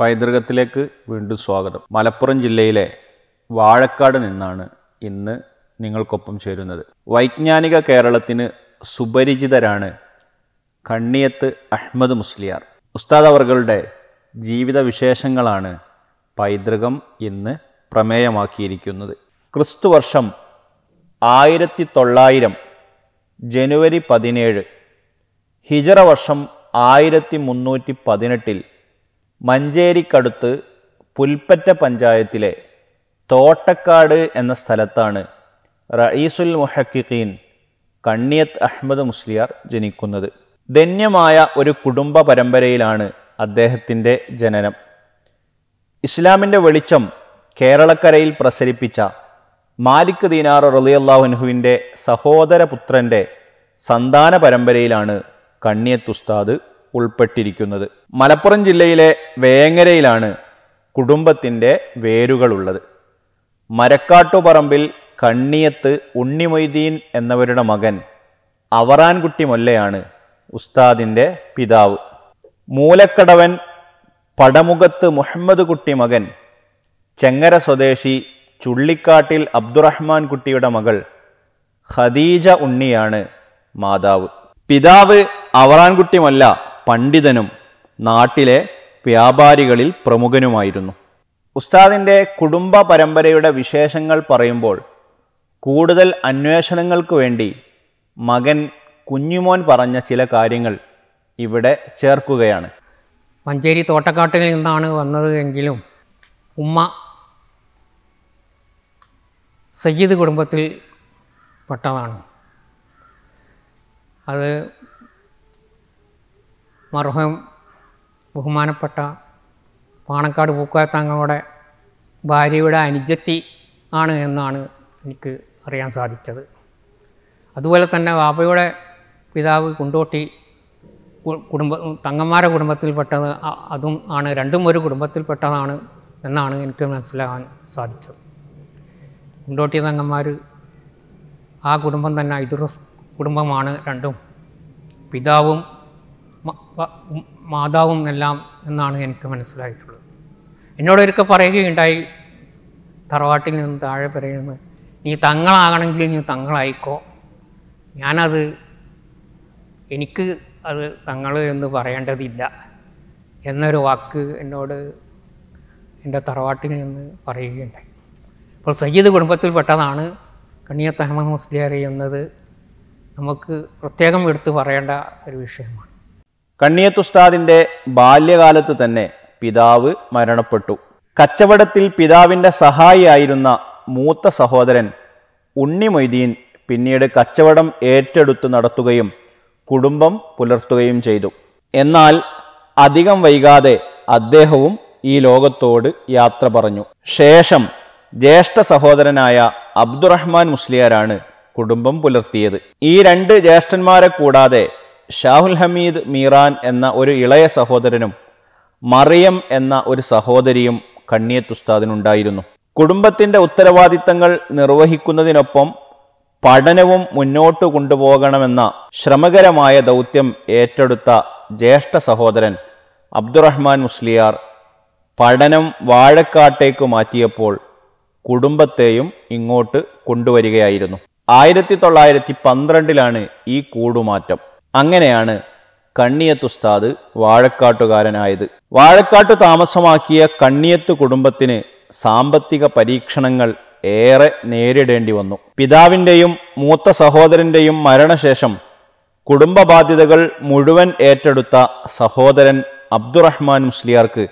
പൈതൃകത്തിലേക്ക് വീണ്ടും സ്വാഗതം മലപ്പുറം ജില്ലയിലെ വാഴക്കാട് നിന്നാണ് ഇന്ന് നിങ്ങൾക്കൊപ്പം ചേരുന്നത് വൈജ്ഞാനിക കേരളത്തിന് സുപരിചിതരാണ് കണ്ണിയത്ത് അഹ്മദ് മുസ്ലിയാർ ഉസ്താദ് അവർകളുടെ ജീവിത വിശേഷങ്ങളാണ് പൈതൃകം ഇന്ന് പ്രമേയമാക്കിയിരിക്കുന്നത് വർഷം ആയിരത്തി തൊള്ളായിരം ജനുവരി പതിനേഴ് ഹിജറ വർഷം ആയിരത്തി മുന്നൂറ്റി പതിനെട്ടിൽ മഞ്ചേരിക്കടുത്ത് പുൽപ്പറ്റ പഞ്ചായത്തിലെ തോട്ടക്കാട് എന്ന സ്ഥലത്താണ് റയീസുൽ മുഹക്കിഖീൻ കണ്ണിയത്ത് അഹമ്മദ് മുസ്ലിയാർ ജനിക്കുന്നത് ധന്യമായ ഒരു കുടുംബ പരമ്പരയിലാണ് അദ്ദേഹത്തിൻ്റെ ജനനം ഇസ്ലാമിൻ്റെ വെളിച്ചം കേരളക്കരയിൽ പ്രസരിപ്പിച്ച മാലിക് ദീനാർ റലിയല്ലാഹുൻഹുവിൻ്റെ സഹോദരപുത്രൻ്റെ സന്താന പരമ്പരയിലാണ് കണ്ണിയത്ത് ഉസ്താദ് ഉൾപ്പെട്ടിരിക്കുന്നത് മലപ്പുറം ജില്ലയിലെ വേങ്ങരയിലാണ് കുടുംബത്തിൻ്റെ വേരുകളുള്ളത് മരക്കാട്ടുപറമ്പിൽ കണ്ണിയത്ത് ഉണ്ണിമൊയ്തീൻ എന്നവരുടെ മകൻ അവറാൻകുട്ടി മൊല്ലയാണ് ഉസ്താദിൻ്റെ പിതാവ് മൂലക്കടവൻ പടമുഖത്ത് മുഹമ്മദ് കുട്ടി മകൻ ചെങ്ങര സ്വദേശി ചുള്ളിക്കാട്ടിൽ അബ്ദുറഹ്മാൻ കുട്ടിയുടെ മകൾ ഖദീജ ഉണ്ണിയാണ് മാതാവ് പിതാവ് അവറാൻകുട്ടിമല്ല പണ്ഡിതനും നാട്ടിലെ വ്യാപാരികളിൽ പ്രമുഖനുമായിരുന്നു ഉസ്താദിൻ്റെ കുടുംബ പരമ്പരയുടെ വിശേഷങ്ങൾ പറയുമ്പോൾ കൂടുതൽ അന്വേഷണങ്ങൾക്ക് വേണ്ടി മകൻ കുഞ്ഞുമോൻ പറഞ്ഞ ചില കാര്യങ്ങൾ ഇവിടെ ചേർക്കുകയാണ് മഞ്ചേരി തോട്ടക്കാട്ടിൽ നിന്നാണ് വന്നത് എങ്കിലും ഉമ്മ സയ്യിദ് കുടുംബത്തിൽ പെട്ടതാണ് അത് മർഹം ബഹുമാനപ്പെട്ട പാണക്കാട് പൂക്കാർ തങ്ങളുടെ ഭാര്യയുടെ അനുജത്തി ആണ് എന്നാണ് എനിക്ക് അറിയാൻ സാധിച്ചത് അതുപോലെ തന്നെ ബാബയുടെ പിതാവ് കുണ്ടോട്ടി കുടുംബ തങ്ങന്മാരെ കുടുംബത്തിൽപ്പെട്ടത് അതും ആണ് രണ്ടും ഒരു കുടുംബത്തിൽപ്പെട്ടതാണ് എന്നാണ് എനിക്ക് മനസ്സിലാകാൻ സാധിച്ചത് കുണ്ടോട്ടി തങ്ങന്മാർ ആ കുടുംബം തന്നെ ഇതുറസ് കുടുംബമാണ് രണ്ടും പിതാവും മാതാവും എല്ലാം എന്നാണ് എനിക്ക് മനസ്സിലായിട്ടുള്ളത് എന്നോടൊരിക്കൽ പറയുകയുണ്ടായി തറവാട്ടിൽ നിന്ന് താഴെ പറയുന്നത് നീ തങ്ങളാകണമെങ്കിൽ നീ തങ്ങളായിക്കോ ഞാനത് എനിക്ക് അത് തങ്ങൾ എന്ന് പറയേണ്ടതില്ല എന്നൊരു വാക്ക് എന്നോട് എൻ്റെ തറവാട്ടിൽ നിന്ന് പറയുകയുണ്ടായി അപ്പോൾ സയ്യിദ് കുടുംബത്തിൽപ്പെട്ടതാണ് കണ്ണിയത്ത് അഹമ്മദ് മുസ്ലിയാർ എന്നത് നമുക്ക് പ്രത്യേകം എടുത്തു പറയേണ്ട ഒരു വിഷയമാണ് കണ്ണിയത്തുസ്താദിൻ്റെ ബാല്യകാലത്ത് തന്നെ പിതാവ് മരണപ്പെട്ടു കച്ചവടത്തിൽ പിതാവിൻ്റെ സഹായിയായിരുന്ന മൂത്ത സഹോദരൻ ഉണ്ണി മൊയ്തീൻ പിന്നീട് കച്ചവടം ഏറ്റെടുത്ത് നടത്തുകയും കുടുംബം പുലർത്തുകയും ചെയ്തു എന്നാൽ അധികം വൈകാതെ അദ്ദേഹവും ഈ ലോകത്തോട് യാത്ര പറഞ്ഞു ശേഷം ജ്യേഷ്ഠ സഹോദരനായ അബ്ദുറഹ്മാൻ മുസ്ലിയാരാണ് കുടുംബം പുലർത്തിയത് ഈ രണ്ട് ജ്യേഷ്ഠന്മാരെ കൂടാതെ ഷാഹുൽ ഹമീദ് മീറാൻ എന്ന ഒരു ഇളയ സഹോദരനും മറിയം എന്ന ഒരു സഹോദരിയും കണ്ണിയത്ത് ഉസ്താദിനുണ്ടായിരുന്നു കുടുംബത്തിൻ്റെ ഉത്തരവാദിത്തങ്ങൾ നിർവഹിക്കുന്നതിനൊപ്പം പഠനവും മുന്നോട്ട് കൊണ്ടുപോകണമെന്ന ശ്രമകരമായ ദൗത്യം ഏറ്റെടുത്ത ജ്യേഷ്ഠ സഹോദരൻ അബ്ദുറഹ്മാൻ മുസ്ലിയാർ പഠനം വാഴക്കാട്ടേക്ക് മാറ്റിയപ്പോൾ കുടുംബത്തെയും ഇങ്ങോട്ട് കൊണ്ടുവരികയായിരുന്നു ആയിരത്തി തൊള്ളായിരത്തി പന്ത്രണ്ടിലാണ് ഈ കൂടുമാറ്റം അങ്ങനെയാണ് കണ്ണിയത്തുസ്താദ് വാഴക്കാട്ടുകാരനായത് വാഴക്കാട്ടു താമസമാക്കിയ കണ്ണിയത്ത് കുടുംബത്തിന് സാമ്പത്തിക പരീക്ഷണങ്ങൾ ഏറെ നേരിടേണ്ടി വന്നു പിതാവിൻ്റെയും മൂത്ത സഹോദരൻ്റെയും മരണശേഷം കുടുംബബാധ്യതകൾ മുഴുവൻ ഏറ്റെടുത്ത സഹോദരൻ അബ്ദുറഹ്മാൻ മുസ്ലിയാർക്ക്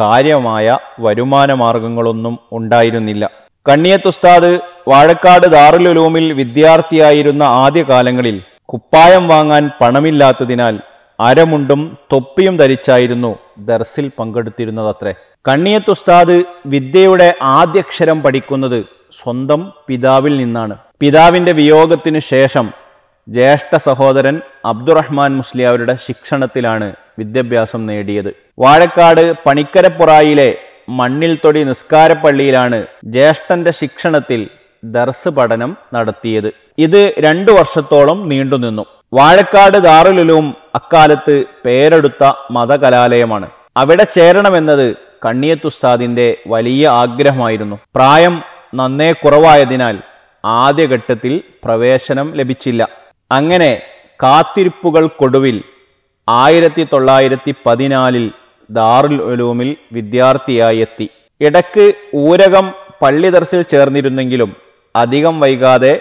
കാര്യമായ വരുമാന മാർഗങ്ങളൊന്നും ഉണ്ടായിരുന്നില്ല കണ്ണിയത്തുസ്താദ് വാഴക്കാട് ദാറുലുലൂമിൽ വിദ്യാർത്ഥിയായിരുന്ന ആദ്യകാലങ്ങളിൽ കുപ്പായം വാങ്ങാൻ പണമില്ലാത്തതിനാൽ അരമുണ്ടും തൊപ്പിയും ധരിച്ചായിരുന്നു ദർസിൽ അത്രേ കണ്ണിയത്തുസ്താദ് വിദ്യയുടെ ആദ്യക്ഷരം പഠിക്കുന്നത് സ്വന്തം പിതാവിൽ നിന്നാണ് പിതാവിന്റെ വിയോഗത്തിനു ശേഷം ജ്യേഷ്ഠ സഹോദരൻ അബ്ദുറഹ്മാൻ മുസ്ലിയാവരുടെ ശിക്ഷണത്തിലാണ് വിദ്യാഭ്യാസം നേടിയത് വാഴക്കാട് പണിക്കരപ്പുറയിലെ മണ്ണിൽ തൊടി നിസ്കാരപ്പള്ളിയിലാണ് ജ്യേഷ്ഠന്റെ ശിക്ഷണത്തിൽ ദർസ് പഠനം നടത്തിയത് ഇത് രണ്ടു വർഷത്തോളം നീണ്ടുനിന്നു വാഴക്കാട് ദാറുലുലും അക്കാലത്ത് പേരെടുത്ത മതകലാലയമാണ് അവിടെ ചേരണമെന്നത് കണ്ണിയത്തുസ്താദിന്റെ വലിയ ആഗ്രഹമായിരുന്നു പ്രായം നന്നേ കുറവായതിനാൽ ആദ്യഘട്ടത്തിൽ പ്രവേശനം ലഭിച്ചില്ല അങ്ങനെ കാത്തിരിപ്പുകൾക്കൊടുവിൽ ആയിരത്തി തൊള്ളായിരത്തി പതിനാലിൽ ദാറുൽ ഉലൂമിൽ വിദ്യാർത്ഥിയായി എത്തി ഇടക്ക് ഊരകം പള്ളിദർസിൽ ചേർന്നിരുന്നെങ്കിലും അധികം വൈകാതെ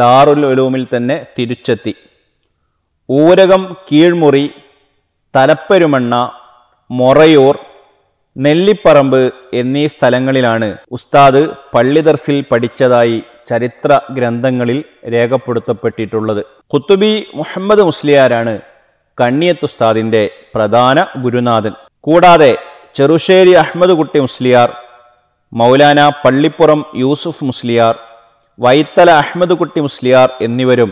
ദാറുൽ ഒലൂമിൽ തന്നെ തിരിച്ചെത്തി ഊരകം കീഴ്മുറി തലപ്പെരുമണ്ണ മൊറയൂർ നെല്ലിപ്പറമ്പ് എന്നീ സ്ഥലങ്ങളിലാണ് ഉസ്താദ് പള്ളിദർസിൽ പഠിച്ചതായി ചരിത്ര ഗ്രന്ഥങ്ങളിൽ രേഖപ്പെടുത്തപ്പെട്ടിട്ടുള്ളത് കുത്തുബി മുഹമ്മദ് മുസ്ലിയാരാണ് ഉസ്താദിൻ്റെ പ്രധാന ഗുരുനാഥൻ കൂടാതെ ചെറുശ്ശേരി അഹമ്മദ് കുട്ടി മുസ്ലിയാർ മൗലാന പള്ളിപ്പുറം യൂസുഫ് മുസ്ലിയാർ വൈത്തല അഹമ്മദ് കുട്ടി മുസ്ലിയാർ എന്നിവരും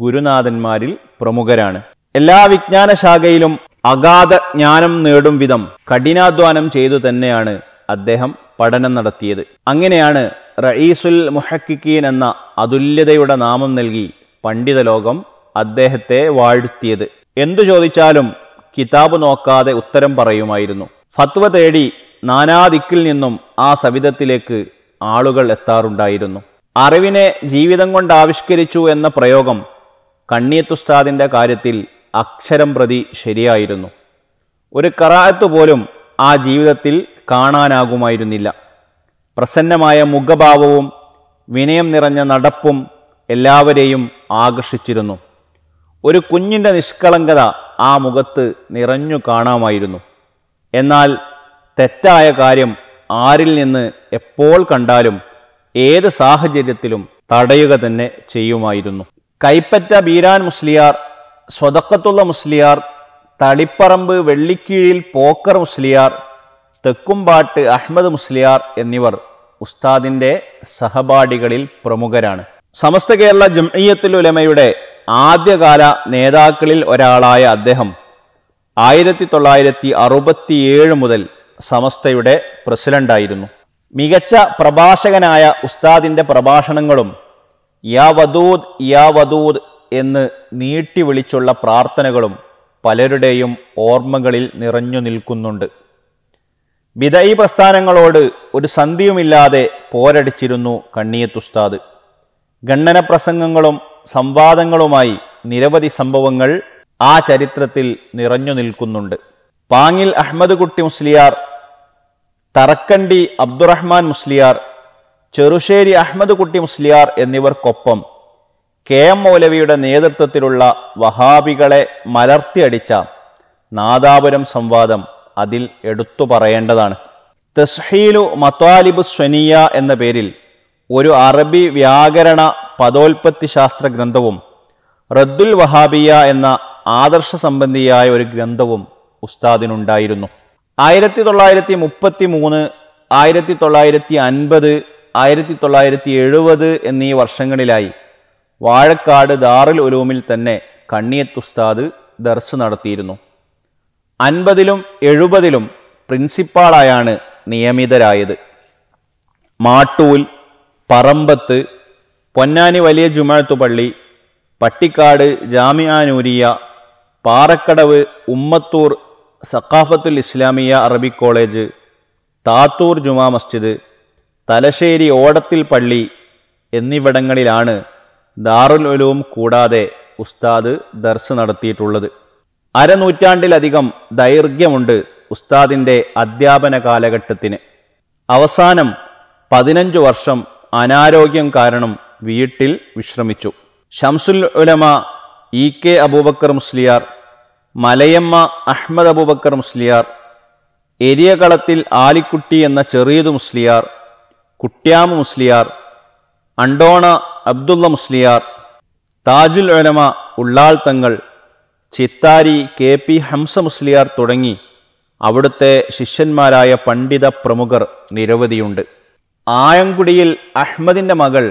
ഗുരുനാഥന്മാരിൽ പ്രമുഖരാണ് എല്ലാ വിജ്ഞാന ശാഖയിലും അഗാധ ജ്ഞാനം നേടും വിധം കഠിനാധ്വാനം ചെയ്തു തന്നെയാണ് അദ്ദേഹം പഠനം നടത്തിയത് അങ്ങനെയാണ് റയീസുൽ മുഹക്കിക്കീൻ എന്ന അതുല്യതയുടെ നാമം നൽകി പണ്ഡിത ലോകം അദ്ദേഹത്തെ വാഴ്ത്തിയത് എന്തു ചോദിച്ചാലും കിതാബ് നോക്കാതെ ഉത്തരം പറയുമായിരുന്നു ഫത്വ തേടി നാനാദിക്കിൽ നിന്നും ആ സവിധത്തിലേക്ക് ആളുകൾ എത്താറുണ്ടായിരുന്നു അറിവിനെ ജീവിതം കൊണ്ട് ആവിഷ്കരിച്ചു എന്ന പ്രയോഗം കണ്ണീത്തുസ്താദിൻ്റെ കാര്യത്തിൽ അക്ഷരം പ്രതി ശരിയായിരുന്നു ഒരു കറായത്ത് പോലും ആ ജീവിതത്തിൽ കാണാനാകുമായിരുന്നില്ല പ്രസന്നമായ മുഖഭാവവും വിനയം നിറഞ്ഞ നടപ്പും എല്ലാവരെയും ആകർഷിച്ചിരുന്നു ഒരു കുഞ്ഞിൻ്റെ നിഷ്കളങ്കത ആ മുഖത്ത് നിറഞ്ഞു കാണാമായിരുന്നു എന്നാൽ തെറ്റായ കാര്യം ആരിൽ നിന്ന് എപ്പോൾ കണ്ടാലും ഏത് സാഹചര്യത്തിലും തടയുക തന്നെ ചെയ്യുമായിരുന്നു കൈപ്പറ്റ ബീരാൻ മുസ്ലിയാർ സ്വതക്കത്തുള്ള മുസ്ലിയാർ തളിപ്പറമ്പ് വെള്ളിക്കീഴിൽ പോക്കർ മുസ്ലിയാർ തെക്കുംപാട്ട് അഹ്മദ് മുസ്ലിയാർ എന്നിവർ ഉസ്താദിൻ്റെ സഹപാഠികളിൽ പ്രമുഖരാണ് സമസ്ത കേരള ഉലമയുടെ ആദ്യകാല നേതാക്കളിൽ ഒരാളായ അദ്ദേഹം ആയിരത്തി തൊള്ളായിരത്തി അറുപത്തിയേഴ് മുതൽ സമസ്തയുടെ പ്രസിഡന്റായിരുന്നു മികച്ച പ്രഭാഷകനായ ഉസ്താദിൻ്റെ പ്രഭാഷണങ്ങളും യാ വദൂദ് യാ വദൂദ് എന്ന് നീട്ടി വിളിച്ചുള്ള പ്രാർത്ഥനകളും പലരുടെയും ഓർമ്മകളിൽ നിറഞ്ഞു നിൽക്കുന്നുണ്ട് വിദയി പ്രസ്ഥാനങ്ങളോട് ഒരു സന്ധിയുമില്ലാതെ പോരടിച്ചിരുന്നു കണ്ണിയത്തുസ്താദ് ഖണ്ഡന പ്രസംഗങ്ങളും സംവാദങ്ങളുമായി നിരവധി സംഭവങ്ങൾ ആ ചരിത്രത്തിൽ നിറഞ്ഞു നിൽക്കുന്നുണ്ട് പാങ്ങിൽ അഹമ്മദ് കുട്ടി മുസ്ലിയാർ തറക്കണ്ടി അബ്ദുറഹ്മാൻ മുസ്ലിയാർ ചെറുശ്ശേരി അഹമ്മദ് കുട്ടി മുസ്ലിയാർ എന്നിവർക്കൊപ്പം കെ എം മൗലവിയുടെ നേതൃത്വത്തിലുള്ള വഹാബികളെ മലർത്തിയടിച്ച നാദാപുരം സംവാദം അതിൽ എടുത്തു പറയേണ്ടതാണ് തസ്ഹീലു മത്വാലിബു സ്വനിയ എന്ന പേരിൽ ഒരു അറബി വ്യാകരണ പദോൽപത്തി ശാസ്ത്ര ഗ്രന്ഥവും റദ്ദുൽ വഹാബിയ എന്ന ആദർശ സംബന്ധിയായ ഒരു ഗ്രന്ഥവും ഉസ്താദിനുണ്ടായിരുന്നു ആയിരത്തി തൊള്ളായിരത്തി മുപ്പത്തി മൂന്ന് ആയിരത്തി തൊള്ളായിരത്തി അൻപത് ആയിരത്തി തൊള്ളായിരത്തി എഴുപത് എന്നീ വർഷങ്ങളിലായി വാഴക്കാട് ദാറുൽ ഒലൂമിൽ തന്നെ കണ്ണിയത്ത് ഉസ്താദ് ദർസ് നടത്തിയിരുന്നു അൻപതിലും എഴുപതിലും പ്രിൻസിപ്പാളായാണ് നിയമിതരായത് മാട്ടൂൽ പറമ്പത്ത് പൊന്നാനി വലിയ ജുമാഴത്തു പള്ളി പട്ടിക്കാട് ജാമിയാനൂരിയ പാറക്കടവ് ഉമ്മത്തൂർ സക്കാഫത്തുൽ ഇസ്ലാമിയ അറബി കോളേജ് താത്തൂർ ജുമാ മസ്ജിദ് തലശ്ശേരി ഓടത്തിൽ പള്ളി എന്നിവിടങ്ങളിലാണ് ദാറുൽ ഉലൂം കൂടാതെ ഉസ്താദ് ദർസ് നടത്തിയിട്ടുള്ളത് അരനൂറ്റാണ്ടിലധികം ദൈർഘ്യമുണ്ട് ഉസ്താദിൻ്റെ അധ്യാപന കാലഘട്ടത്തിന് അവസാനം പതിനഞ്ച് വർഷം അനാരോഗ്യം കാരണം വീട്ടിൽ വിശ്രമിച്ചു ഷംസുൽ ഉലമ ഇ കെ അബൂബക്കർ മുസ്ലിയാർ മലയമ്മ അഹ്മദ് അബൂബക്കർ മുസ്ലിയാർ എരിയകളത്തിൽ ആലിക്കുട്ടി എന്ന ചെറിയത് മുസ്ലിയാർ കുട്ട്യാമ മുസ്ലിയാർ അണ്ടോണ അബ്ദുള്ള മുസ്ലിയാർ താജുൽ ഒലമ ഉള്ളാൾ തങ്ങൾ ചിത്താരി കെ പി ഹംസ മുസ്ലിയാർ തുടങ്ങി അവിടുത്തെ ശിഷ്യന്മാരായ പണ്ഡിത പ്രമുഖർ നിരവധിയുണ്ട് ആയങ്കുടിയിൽ അഹ്മദിൻ്റെ മകൾ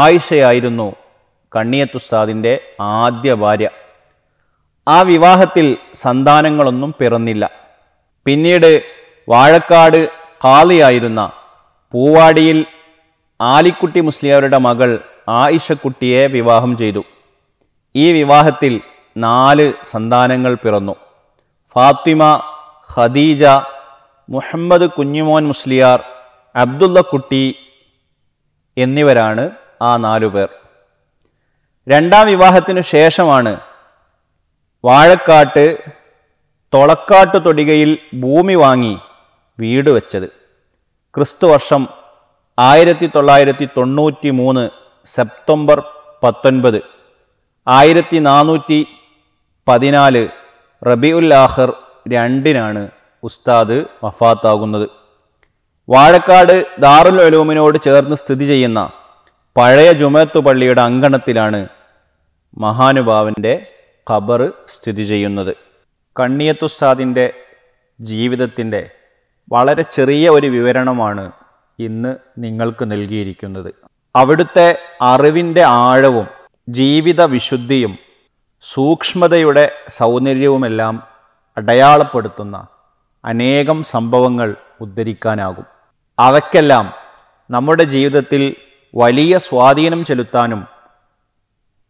ആയിഷയായിരുന്നു കണ്ണിയത്തുസ്താദിൻ്റെ ആദ്യ ഭാര്യ ആ വിവാഹത്തിൽ സന്താനങ്ങളൊന്നും പിറന്നില്ല പിന്നീട് വാഴക്കാട് കാളിയായിരുന്ന പൂവാടിയിൽ ആലിക്കുട്ടി മുസ്ലിയാരുടെ മകൾ ആയിഷക്കുട്ടിയെ വിവാഹം ചെയ്തു ഈ വിവാഹത്തിൽ നാല് സന്താനങ്ങൾ പിറന്നു ഫാത്തിമ ഖദീജ മുഹമ്മദ് കുഞ്ഞുമോൻ മുസ്ലിയാർ അബ്ദുള്ള കുട്ടി എന്നിവരാണ് ആ നാലു പേർ രണ്ടാം വിവാഹത്തിനു ശേഷമാണ് വാഴക്കാട്ട് തൊളക്കാട്ട് തൊടികയിൽ ഭൂമി വാങ്ങി വീട് വെച്ചത് ക്രിസ്തുവർഷം ആയിരത്തി തൊള്ളായിരത്തി തൊണ്ണൂറ്റി മൂന്ന് സെപ്റ്റംബർ പത്തൊൻപത് ആയിരത്തി നാനൂറ്റി പതിനാല് റബിഉൽ ആഹർ രണ്ടിനാണ് ഉസ്താദ് വഫാത്താകുന്നത് വാഴക്കാട് ദാറുൽ അലൂമിനോട് ചേർന്ന് സ്ഥിതി ചെയ്യുന്ന പഴയ ജുമത്തു പള്ളിയുടെ അങ്കണത്തിലാണ് മഹാനുഭാവൻ്റെ ഖബർ സ്ഥിതി ചെയ്യുന്നത് കണ്ണിയത്തുസ്താദിൻ്റെ ജീവിതത്തിൻ്റെ വളരെ ചെറിയ ഒരു വിവരണമാണ് ഇന്ന് നിങ്ങൾക്ക് നൽകിയിരിക്കുന്നത് അവിടുത്തെ അറിവിൻ്റെ ആഴവും ജീവിത വിശുദ്ധിയും സൂക്ഷ്മതയുടെ സൗന്ദര്യവുമെല്ലാം അടയാളപ്പെടുത്തുന്ന അനേകം സംഭവങ്ങൾ ഉദ്ധരിക്കാനാകും അവയ്ക്കെല്ലാം നമ്മുടെ ജീവിതത്തിൽ വലിയ സ്വാധീനം ചെലുത്താനും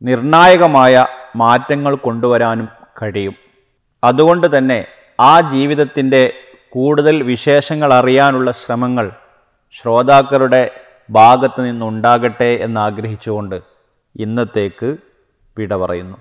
നിർണായകമായ മാറ്റങ്ങൾ കൊണ്ടുവരാനും കഴിയും അതുകൊണ്ട് തന്നെ ആ ജീവിതത്തിൻ്റെ കൂടുതൽ വിശേഷങ്ങൾ അറിയാനുള്ള ശ്രമങ്ങൾ ശ്രോതാക്കളുടെ ഭാഗത്ത് നിന്നുണ്ടാകട്ടെ എന്നാഗ്രഹിച്ചുകൊണ്ട് ഇന്നത്തേക്ക് വിട പറയുന്നു